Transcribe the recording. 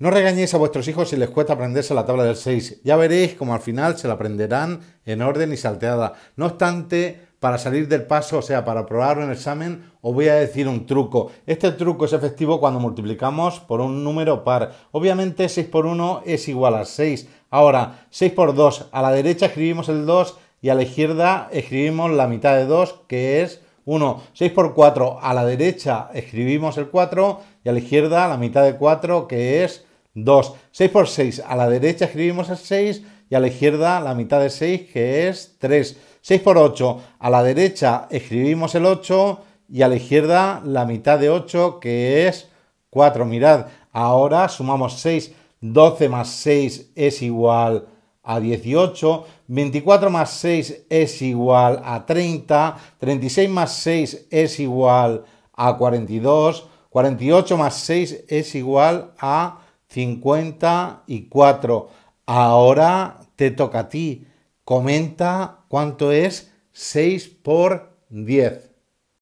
No regañéis a vuestros hijos si les cuesta aprenderse la tabla del 6. Ya veréis como al final se la aprenderán en orden y salteada. No obstante, para salir del paso, o sea, para aprobar un examen, os voy a decir un truco. Este truco es efectivo cuando multiplicamos por un número par. Obviamente 6 por 1 es igual a 6. Ahora, 6 por 2, a la derecha escribimos el 2 y a la izquierda escribimos la mitad de 2, que es 1. 6 por 4, a la derecha escribimos el 4 y a la izquierda la mitad de 4, que es 2. 6 por 6. A la derecha escribimos el 6 y a la izquierda la mitad de 6, que es 3. 6 por 8. A la derecha escribimos el 8 y a la izquierda la mitad de 8, que es 4. Mirad, ahora sumamos 6. 12 más 6 es igual a 18. 24 más 6 es igual a 30. 36 más 6 es igual a 42. 48 más 6 es igual a 54. Ahora te toca a ti. Comenta cuánto es 6 por 10.